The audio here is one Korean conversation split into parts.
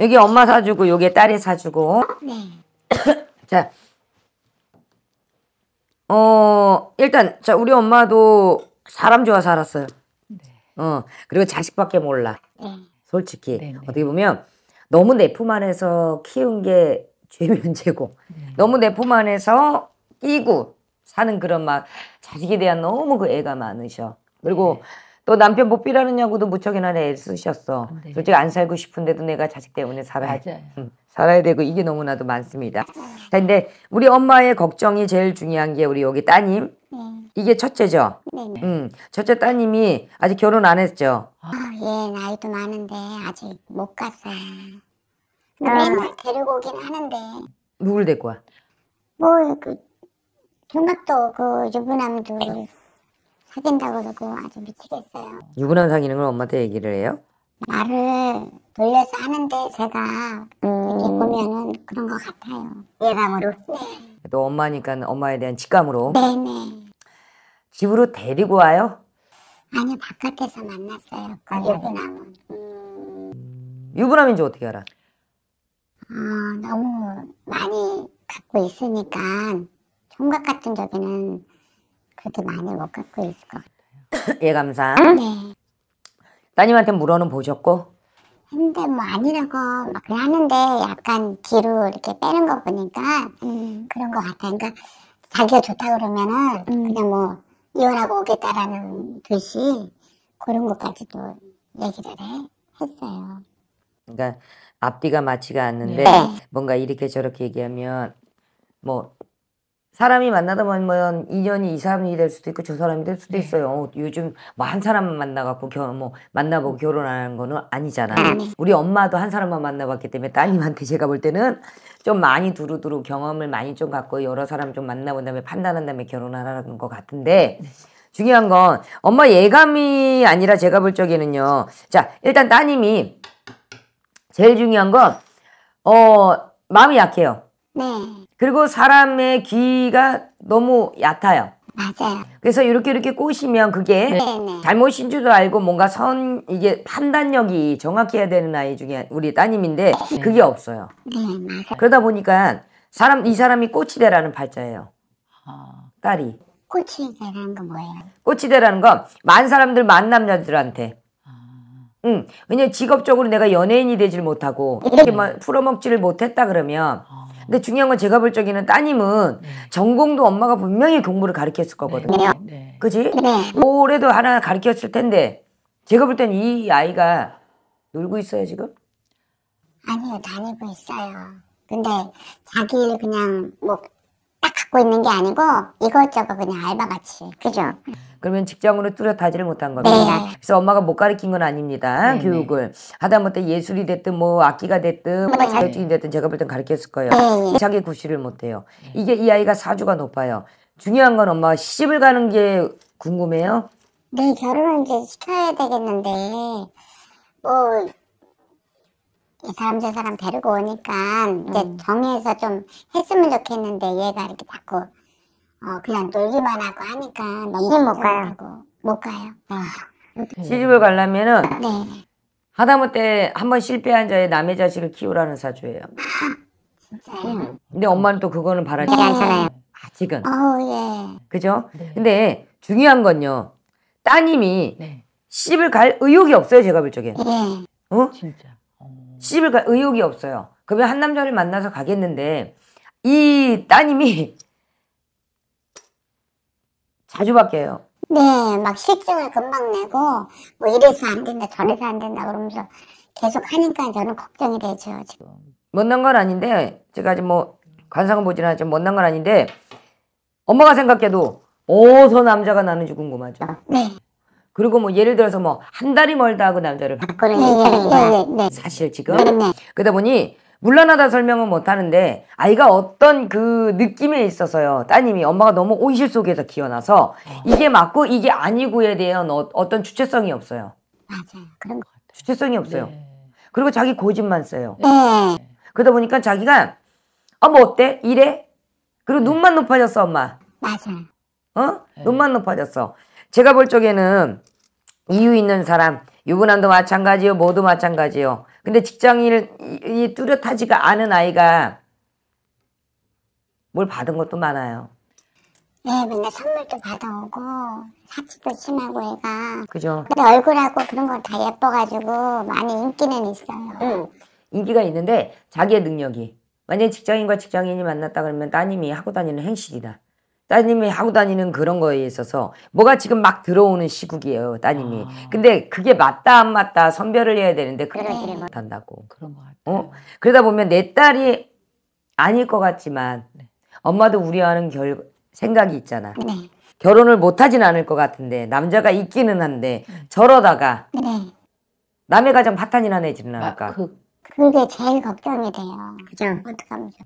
여기 엄마 사주고 여기 딸이 사주고. 네. 자, 어 일단 자 우리 엄마도 사람 좋아 살았어요. 네. 어 그리고 자식밖에 몰라. 네. 솔직히 네네. 네. 어떻게 보면 너무 내 품 안에서 키운 게죄면죄고 네. 너무 내 품 안에서 끼고 사는 그런 막 자식에 대한 너무 그 애가 많으셔. 그리고 네. 또 남편 못 빌하느냐고도 무척이나 애쓰셨어. 네. 솔직히 안 살고 싶은데도 내가 자식 때문에 살아야, 음, 살아야 되고 이게 너무나도 많습니다. 자, 근데 우리 엄마의 걱정이 제일 중요한 게 우리 여기 따님. 네. 이게 첫째죠? 네. 네. 음, 첫째 따님이 아직 결혼 안 했죠? 아. 아, 예, 나이도 많은데 아직 못 갔어요. 근데 아. 맨날 데리고 오긴 하는데. 누굴 데리고 와? 뭐, 그, 중학도 그 유부남도 사귄다고 그러 아주 미치겠어요. 유부남 사귀는 걸 엄마한테 얘기를 해요? 말을 돌려서 하는데 제가 음, 이렇게 보면은 그런 것 같아요. 예감으로. 네. 또 엄마니까 엄마에 대한 직감으로 네네. 네. 집으로 데리고 와요? 아니 바깥에서 만났어요. 거기 여기 남은. 유부남인지 어떻게 알아? 어, 너무 많이 갖고 있으니까 총각 같은 적에는 그렇게 많이 못 갖고 있을 것 같아요. 예, 감사. 네. 따님한테 물어는 보셨고? 근데 뭐 아니라고 막 하는데 약간 뒤로 이렇게 빼는 거 보니까 음, 그런 것 같아. 그러니까 자기가 좋다 그러면은 음. 그냥 뭐 이혼하고 오겠다라는 듯이 그런 것까지도 얘기를 해, 했어요. 그러니까 앞뒤가 맞지가 않는데 네. 뭔가 이렇게 저렇게 얘기하면 뭐 사람이 만나다 보면 인연이 이사람이될 수도 있고 저 사람이 될 수도 네. 있어요. 어, 요즘 뭐 한 사람만 만나갖고 겨, 뭐 만나보고 음. 결혼하는 거는 아니잖아. 요 음. 우리 엄마도 한 사람만 만나봤기 때문에 따님한테 제가 볼 때는 좀 많이 두루두루 경험을 많이 좀 갖고 여러 사람 좀 만나본 다음에 판단한 다음에 결혼하라는 것 같은데 네. 중요한 건 엄마 예감이 아니라 제가 볼 적에는요. 자 일단 따님이 제일 중요한 건어 마음이 약해요. 네. 그리고 사람의 귀가 너무 얕아요. 맞아요. 그래서 이렇게 이렇게 꼬시면 그게 네, 네. 잘못인 줄도 알고 뭔가 선 이게 판단력이 정확해야 되는 아이 중에 우리 따님인데 네. 그게 없어요. 네, 맞아요. 그러다 보니까 사람 이 사람이 꽃이 되라는 발자예요. 아... 딸이. 꽃이 되라는 건 뭐예요? 꽃이 되라는 건많 사람들 만 남자들한테. 아... 응. 왜냐 직업적으로 내가 연예인이 되질 못하고 네. 이렇게 막 풀어먹지를 못했다 그러면 아... 근데 중요한 건 제가 볼 적에는 따님은 네. 전공도 엄마가 분명히 공부를 가르쳤을 거거든요. 네. 네. 그지? 네. 올해도 하나 가르쳤을 텐데 제가 볼 땐 이 아이가 놀고 있어요 지금? 아니요 다니고 있어요. 근데 자기를 그냥 뭐 갖고 있는 게 아니고 이것저것 그냥 알바같이 그죠? 그러면 직장으로 뚜렷하지를 못한 겁니다. 네. 그래서 엄마가 못 가르친 건 아닙니다. 네, 네. 교육을 하다못해 예술이 됐든 뭐 악기가 됐든 네. 뭐 자격증이 됐든 제가 볼 땐 가르쳤을 거예요. 자기 네, 구실을 못해요. 이게 이 아이가 사주가 높아요. 중요한 건 엄마 시집을 가는 게 궁금해요. 네 결혼은 이제 시켜야 되겠는데 뭐이 사람 저 사람 데리고 오니까 이제 음. 정리해서 좀 했으면 좋겠는데 얘가 이렇게 자꾸 어 그냥 놀기만 하고 하니까 너무 못 가요. 못 가요. 어. 아. 시집을 음. 가려면은 네. 하다못해 한 번 실패한 자의 남의 자식을 키우라는 사주예요. 아, 진짜요? 음. 근데 엄마는 또 그거는 바라지 않잖아요. 네, 아직은. 어, 예. 그죠? 네. 근데 중요한 건요. 따님이 네. 시집을 갈 의욕이 없어요, 제가 볼 적에. 예. 어? 진짜. 씹을 가, 의욕이 없어요. 그러면 한 남자를 만나서 가겠는데 이 따님이 자주 바뀌어요. 네, 막 실증을 금방 내고 뭐 이래서 안 된다 저래서 안 된다 그러면서 계속 하니까 저는 걱정이 되죠. 지금. 못난 건 아닌데 제가 지금 뭐 관상은 보진 않았지만 못난 건 아닌데 엄마가 생각해도 어서 남자가 나는지 궁금하죠. 네. 그리고 뭐 예를 들어서 뭐 한 달이 멀다 하고 남자를 바꾸는 아, 게 네, 네, 네, 사실 지금 그러다 보니 물러나다 설명은 못하는데 아이가 어떤 그 느낌에 있어서요 따님이 엄마가 너무 온실 속에서 기어나서 이게 맞고 이게 아니고에 대한 어, 떤 주체성이 없어요 맞아요 그런 것 같아요 주체성이 없어요 네. 그리고 자기 고집만 써요 네. 그러다 보니까 자기가 어뭐 어때 이래 그리고 눈만 높아졌어 엄마 맞아 어 네. 눈만 높아졌어 제가 볼 적에는 이유 있는 사람, 유부남도 마찬가지요, 모두 마찬가지요. 근데 직장인이 뚜렷하지가 않은 아이가 뭘 받은 것도 많아요. 네, 맨날 선물도 받아오고 사치도 심하고 애가. 그죠. 근데 얼굴하고 그런 건 다 예뻐가지고 많이 인기는 있어요. 응. 인기가 있는데 자기의 능력이 만약에 직장인과 직장인이 만났다 그러면 따님이 하고 다니는 행실이다. 따님이 하고 다니는 그런 거에 있어서 뭐가 지금 막 들어오는 시국이에요 따님이 아. 근데 그게 맞다 안 맞다 선별을 해야 되는데 그걸 네. 못한다고 그런 것같아 어? 그러다 보면 내 딸이 아닐 것 같지만 네. 엄마도 우려하는 결 생각이 있잖아 네. 결혼을 못하진 않을 것 같은데 남자가 있기는 한데 음. 저러다가 네. 남의 가장 파탄이 나네 지는 아, 않을까 아, 그... 그게 제일 걱정이 돼요 그죠 어떡합니까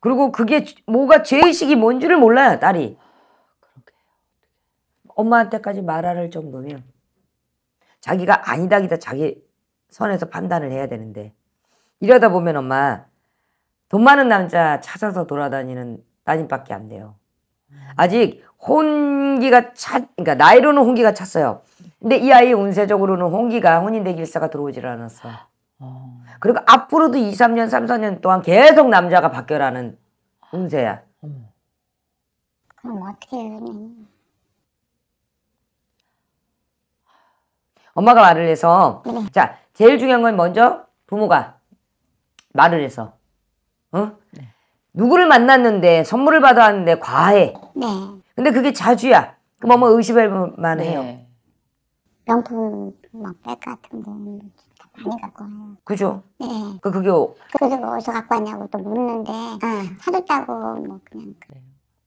그리고 그게 뭐가 죄의식이 뭔지를 몰라요, 딸이. 엄마한테까지 말할 정도면 자기가 아니다 기다 자기 선에서 판단을 해야 되는데 이러다 보면 엄마 돈 많은 남자 찾아서 돌아다니는 따님밖에 안 돼요. 아직 혼기가 차, 그러니까 나이로는 혼기가 찼어요. 근데 이 아이 운세적으로는 혼기가 혼인대 길사가 들어오질 않았어. 어. 그리고 앞으로도 2, 3년, 3, 4년 동안 계속 남자가 바뀌어라는 운세야. 그럼 어떻게 그냥. 엄마가 말을 해서 네. 자 제일 중요한 건 먼저 부모가 말을 해서 어? 네. 누구를 만났는데 선물을 받아왔는데 과해. 네. 근데 그게 자주야. 그럼 엄마 의심할 만해요. 네. 명품 막백 같은 거 많이 갖고 와요. 그죠? 네. 그 그게 어- 그래서 어디서 갖고 왔냐고 또 묻는데 응. 네. 사줬다고 뭐 그냥. 그래요. 네.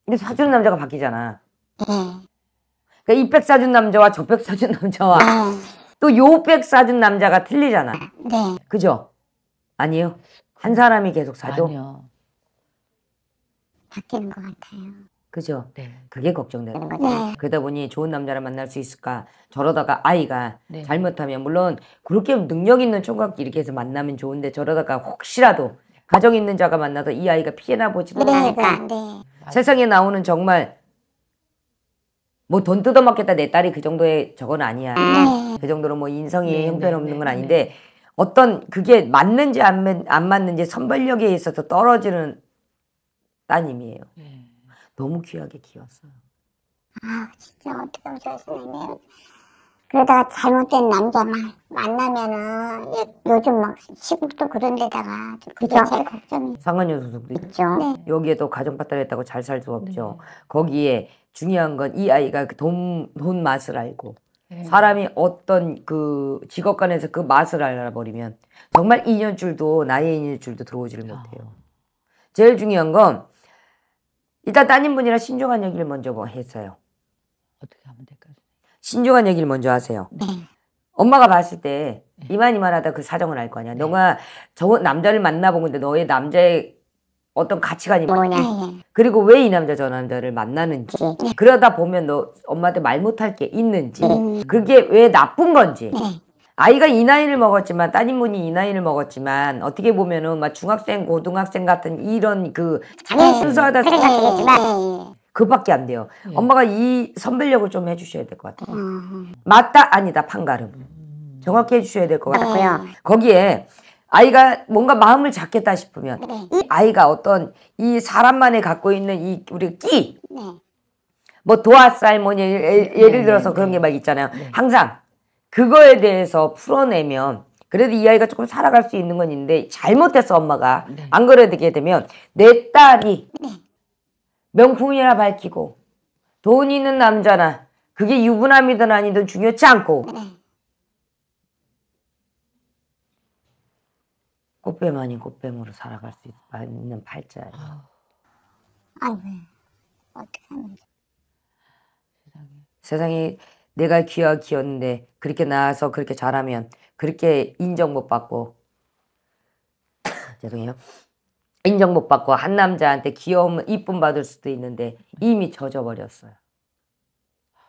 근데 사주는 남자가 바뀌잖아. 네. 그러니까 이백 사준 남자와 저 백 사준 남자와 네. 또 요 백 사준 남자가 틀리잖아. 네. 그죠? 아니요. 한 사람이 계속 사줘. 아니요. 바뀌는 것 같아요. 그죠? 네. 그게 걱정되는 거죠. 네. 그러다 보니 좋은 남자를 만날 수 있을까? 저러다가 아이가 네. 잘못하면 물론 그렇게 능력 있는 총각 이렇게 해서 만나면 좋은데 저러다가 혹시라도 네. 가정 있는 자가 만나서 이 아이가 피해나 보지 못하니까 그 세상에 나오는 정말 뭐 돈 뜯어먹겠다 내 딸이 그 정도의 저건 아니야. 네. 그 정도로 뭐 인성이 네, 형편없는 건 아닌데 어떤 그게 맞는지 안, 안 맞는지 선발력에 있어서 떨어지는 따님이에요. 너무 귀하게 키웠어요. 아 진짜 어떻 하면 좋으시네. 그러다가 잘못된 남자만 만나면은 요즘 막 시국도 그런 데다가 그게 제일 걱정이 상한여 소속도 있죠. 네. 네. 여기에도 가정 파탄했다고 잘 살수 네. 없죠. 네. 거기에 중요한 건 이 아이가 그 돈, 돈 맛을 알고 네. 사람이 어떤 그 직업 간에서 그 맛을 알아버리면 정말 인연줄도 나의 인연줄도 들어오지를 아. 못해요. 제일 중요한 건 일단 따님 분이랑 신중한 얘기를 먼저 뭐 했어요. 어떻게 하면 될까요? 신중한 얘기를 먼저 하세요. 네. 엄마가 봤을 때 이만 네. 이만하다 그 사정을 알 거 아니야. 네. 너가 저 남자를 만나본 건데 너의 남자의 어떤 가치관이 뭐 뭐냐. 그리고 왜 이 남자 저 남자를 만나는지. 네. 네. 그러다 보면 너 엄마한테 말 못할 게 있는지. 그게 왜 나쁜 건지. 아이가 이 나이를 먹었지만 따님분이 이 나이를 먹었지만 어떻게 보면은 막 중학생 고등학생 같은 이런 그 음, 네, 순수하다 네. 생각되겠지만 그밖에 안 돼요. 네. 엄마가 이 선별력을 좀 해주셔야 될 것 같아요. 음. 맞다 아니다 판가름 정확히 해주셔야 될 것 같고요. 네. 거기에 아이가 뭔가 마음을 잡겠다 싶으면 네. 이 아이가 어떤 이 사람만의 갖고 있는 이 우리 끼뭐 네. 도화살 뭐니 예, 예, 예를 들어서 그런 게 막 있잖아요. 항상 그거에 대해서 풀어내면 그래도 이 아이가 조금 살아갈 수 있는 건있는데 잘못해서 엄마가 네. 안 그러게 되면 내 딸이 네. 명품이라 밝히고 돈 있는 남자나 그게 유부남이든 아니든 중요치 않고 네. 꽃뱀 아닌 꽃뱀으로 살아갈 수 있는 팔자예아왜 아, 네. 어떻게 하면 돼? 세상에 내가 귀하 귀였는데 그렇게 나와서 그렇게 잘하면 그렇게 인정 못 받고 죄송해요. 인정 못 받고 한 남자한테 귀여움, 이쁨 받을 수도 있는데 이미 젖어버렸어요.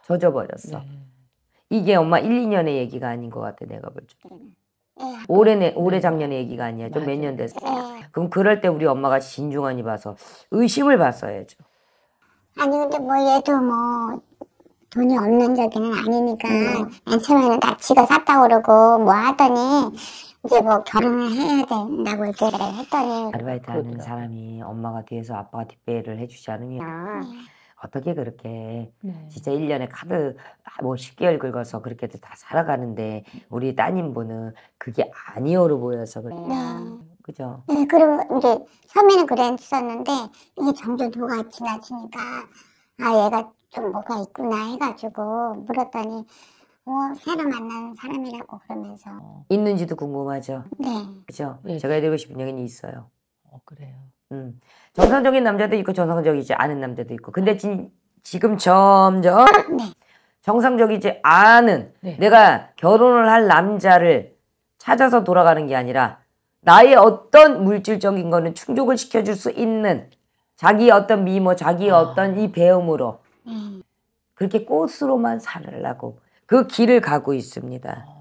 젖어버렸어. 네. 이게 엄마 1, 2년의 얘기가 아닌 것 같아 내가 볼 줄. 음. 올해네 올해 작년의 얘기가 아니야. 좀 몇 년 됐어. 음. 그럼 그럴 때 우리 엄마가 진중하니 봐서 의심을 봤어야죠. 아니 근데 뭐 얘도 뭐 돈이 없는 적에는 아니니까 음. 맨 처음에는 다치고 샀다 고 그러고 뭐 하더니 이제 뭐 결혼을 해야 된다고 이렇게 했더니 아르바이트 하는 사람이 엄마가 뒤에서 아빠가 뒷배를 해주지 않으면 아. 어떻게 그렇게 네. 진짜 일년에 카드 뭐 10개월 긁어서 그렇게들 다 살아가는데 우리 따님분은 그게 아니어로 보여서 그래. 네. 그죠? 네, 그리고 이제 처음에는 그랬었는데 이게 점점 도가 지나치니까 아 얘가 좀 뭐가 있구나 해가지고 물었더니 어, 새로 만난 사람이라고 그러면서 어, 있는지도 궁금하죠. 네. 그죠? 네. 제가 해드리고 싶은 얘기는 있어요. 어, 그래요. 음. 정상적인 남자도 있고 정상적이지 않은 남자도 있고. 근데 진, 지금 점점 네. 정상적이지 않은 네. 내가 결혼을 할 남자를 찾아서 돌아가는 게 아니라 나의 어떤 물질적인 거는 충족을 시켜줄 수 있는 자기 어떤 미모, 자기 아. 어떤 이 배움으로 음. 그렇게 꽃으로만 살려고 그 길을 가고 있습니다. 아.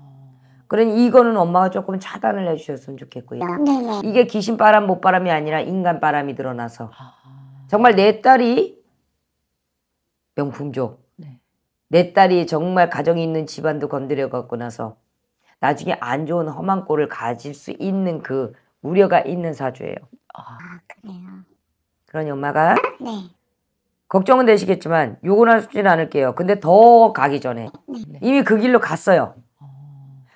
그러니 이거는 엄마가 조금 차단을 해주셨으면 좋겠고요. 네, 네. 이게 귀신 바람 못 바람이 아니라 인간 바람이 드러나서 아. 정말 내 딸이 명품족, 네. 내 딸이 정말 가정이 있는 집안도 건드려 갖고 나서 나중에 안 좋은 험한 꼴을 가질 수 있는 그 우려가 있는 사주예요. 아, 그래요. 그러니 엄마가 네. 걱정은 되시겠지만 욕은 하시진 않을게요. 근데 더 가기 전에 네. 네. 이미 그 길로 갔어요. 어.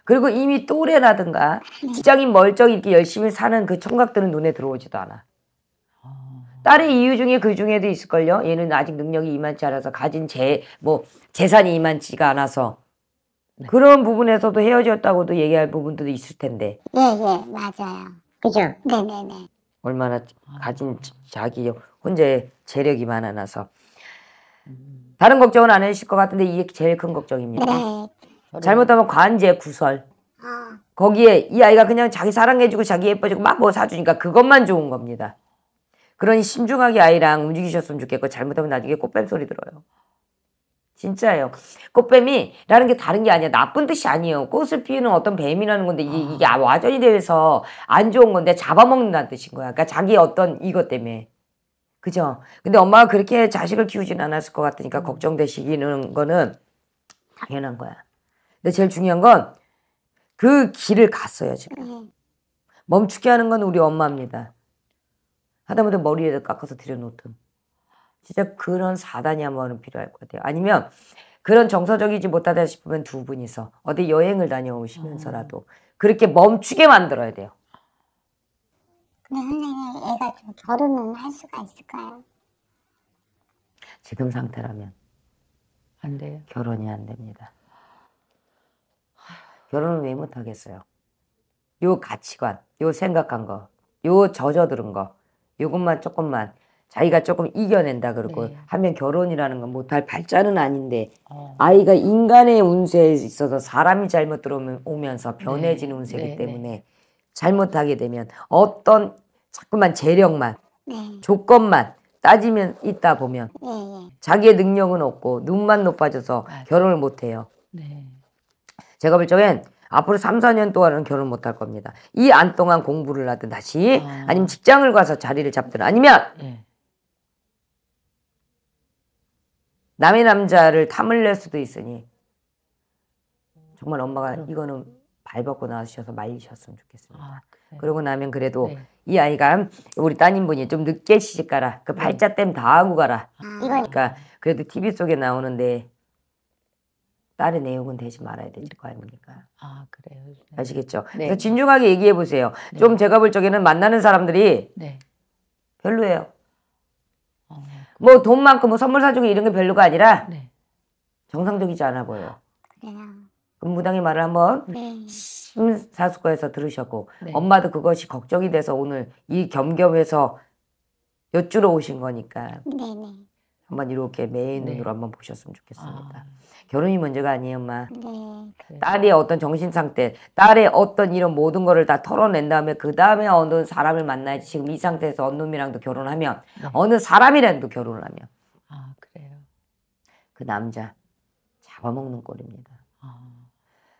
그리고 이미 또래라든가 네. 직장인 멀쩡히 이렇게 열심히 사는 그 청각들은 눈에 들어오지도 않아. 어. 딸의 이유 중에 그 중에도 있을걸요. 얘는 아직 능력이 이만치 않아서 가진 재 뭐 재산이 이만치가 않아서 네. 그런 부분에서도 헤어졌다고도 얘기할 부분도 있을 텐데. 네, 예, 맞아요. 그죠? 네네네. 얼마나 아. 가진 자기 혼자의 재력이 많아나서 다른 걱정은 안해주실것 같은데 이게 제일 큰 걱정입니다. 네. 잘못하면 관제 구설 아. 거기에 이 아이가 그냥 자기 사랑해주고 자기 예뻐지고 막 뭐 사주니까 그것만 좋은 겁니다. 그러니 신중하게 아이랑 움직이셨으면 좋겠고 잘못하면 나중에 꽃뱀 소리 들어요. 진짜예요. 꽃뱀이라는 게 다른 게 아니야. 나쁜 뜻이 아니에요. 꽃을 피우는 어떤 뱀이라는 건데 이게, 아. 이게 와전이 돼서 안 좋은 건데 잡아먹는다는 뜻인 거야. 그러니까 자기 어떤 이것 때문에. 그죠? 근데 엄마가 그렇게 자식을 키우진 않았을 것 같으니까 음. 걱정되시는 거는 당연한 거야. 근데 제일 중요한 건 그 길을 갔어요, 지금. 음. 멈추게 하는 건 우리 엄마입니다. 하다못해 머리에 깎아서 들여놓든. 진짜 그런 사단이 한 번은 필요할 것 같아요. 아니면 그런 정서적이지 못하다 싶으면 두 분이서 어디 여행을 다녀오시면서라도 아. 그렇게 멈추게 만들어야 돼요. 근데 선생님 애가 좀 결혼은 할 수가 있을까요? 지금 상태라면 안 돼요. 결혼이 안 됩니다. 결혼은왜 못하겠어요? 요 가치관, 요 생각한 거, 요 젖어들은 거, 요것만 조금만 자기가 조금 이겨낸다 그러고 네. 하면 결혼이라는 건 못할 발전은 아닌데 어. 아이가 인간의 운세에 있어서 사람이 잘못 들어오면서 변해지는 네. 운세이기 네, 네. 때문에 잘못하게 되면 어떤 자꾸만 재력만 네. 조건만 따지면 있다 보면 네, 자기의 능력은 없고 눈만 높아져서 맞아. 결혼을 못해요. 제가 볼 적엔 앞으로 3, 4년 동안은 결혼 못할 겁니다. 이 안 동안 공부를 하든 다시 아. 니면 직장을 가서 자리를 잡든 아니면 남의 남자를 탐을 낼 수도 있으니 정말 엄마가 이거는 발벗고 나와셔서 말리셨으면 좋겠습니다. 아, 그 그러고 나면 그래도 네. 이 아이가 우리 따님분이 좀 늦게 시집 가라. 그 음. 발자 땜 다 하고 가라. 음. 그러니까 그래도 TV 속에 나오는데 다른 내용은 되지 말아야 될 거 아닙니까? 아 그래요. 네. 아시겠죠? 네. 그래서 진중하게 얘기해 보세요. 좀 네. 제가 볼 적에는 만나는 사람들이 네. 별로예요. 어. 뭐돈 많고 뭐 선물 사주고 이런 게 별로가 아니라 네. 정상적이지 않아 보여. 그냥. 그럼 무당의 말을 한번 네. 심사숙고해서 음, 들으셨고 네. 엄마도 그것이 걱정이 돼서 오늘 이 겸겸해서 여쭈러 오신 거니까. 네네. 한번 이렇게 매의 네. 눈으로 네. 한번 보셨으면 좋겠습니다. 아. 결혼이 문제가 아니에요, 엄마. 네. 딸의 어떤 정신 상태, 딸의 어떤 이런 모든 거를 다 털어낸 다음에 그 다음에 어느 사람을 만나야지. 지금 이 상태에서 어느 놈이랑도 결혼하면 네. 어느 사람이랑도 결혼을 하면 아 그래요. 그 남자 잡아먹는 꼴입니다. 아.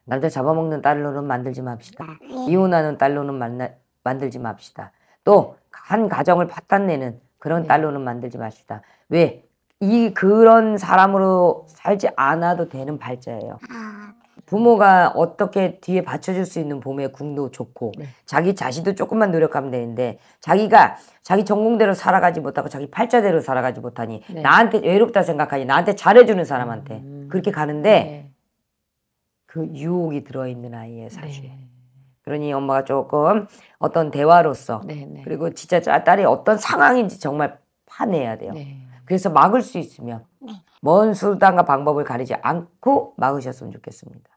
남자 잡아먹는 딸로는 만들지 맙시다. 아, 네. 이혼하는 딸로는 만나, 만들지 맙시다. 또 한 가정을 파탄내는 그런 네. 딸로는 만들지 맙시다. 왜? 이 그런 사람으로 살지 않아도 되는 발자예요. 아, 네. 부모가 어떻게 뒤에 받쳐줄 수 있는 봄의 궁도 좋고 네. 자기 자신도 조금만 노력하면 되는데 자기가 자기 전공대로 살아가지 못하고 자기 팔자대로 살아가지 못하니 네. 나한테 외롭다 생각하니 나한테 잘해주는 사람한테 음. 그렇게 가는데 네. 그 유혹이 들어있는 아이의 사실. 네. 그러니 엄마가 조금 어떤 대화로서 네, 그리고 진짜 딸이 어떤 상황인지 정말 파내야 돼요. 그래서 막을 수 있으면 네. 먼 수단과 방법을 가리지 않고 막으셨으면 좋겠습니다.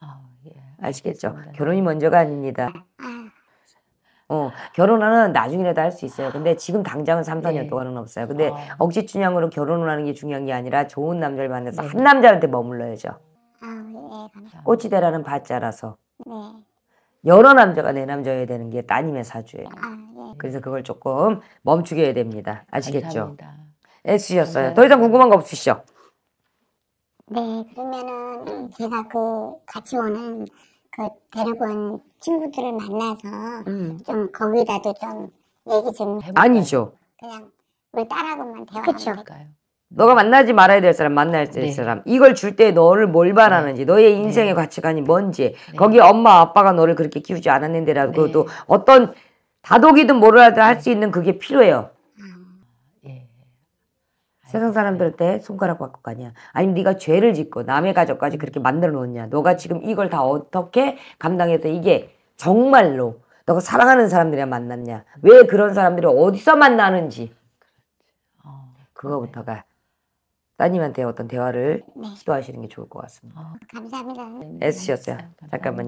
아, 예. 시겠죠 결혼이 먼저가 아닙니다. 아. 어, 결혼은 나중이라도 할 수 있어요. 근데 지금 당장은 3, 4년 네. 동안은 없어요. 근데 어. 억지춘향으로 결혼을 하는 게 중요한 게 아니라 좋은 남자를 만나서 네. 한 남자한테 머물러야죠. 아, 예, 꽃이 되라는 바자라서 네. 여러 남자가 내 남자여야 되는 게 따님의 사주예요. 예. 그래서 그걸 조금 멈추게 해야 됩니다. 아시겠죠? 감사합니다. 해주셨어요. 네. 더 이상 궁금한 거 없으시죠? 네, 그러면은 제가 그 같이 오는 그 데리고 온 친구들을 만나서 음. 좀 거기다도 좀 얘기 좀 해볼까요? 아니죠. 그냥 우리 딸하고만 대화하면 그쵸. 될까요? 너가 만나지 말아야 될 사람 만나야 될 네. 사람 이걸 줄 때 너를 뭘 네. 바라는지 너의 네. 인생의 네. 가치관이 뭔지 네. 거기 엄마 아빠가 너를 그렇게 키우지 않았는데라고 또 네. 어떤 다독이든 뭐라도할 수 있는 그게 필요해요 세상 사람들한테 손가락 바꿀 거 아니야. 아니면 네가 죄를 짓고 남의 가족까지 그렇게 만들어 놓냐. 너가 지금 이걸 다 어떻게 감당해서 이게 정말로 너가 사랑하는 사람들이랑 만났냐. 왜 그런 사람들이 어디서 만나는지. 어, 그거부터가 따님한테 어떤 대화를 음. 시도하시는 게 좋을 것 같습니다. 어. 감사합니다. 네, 애쓰셨어요. 잠깐만요.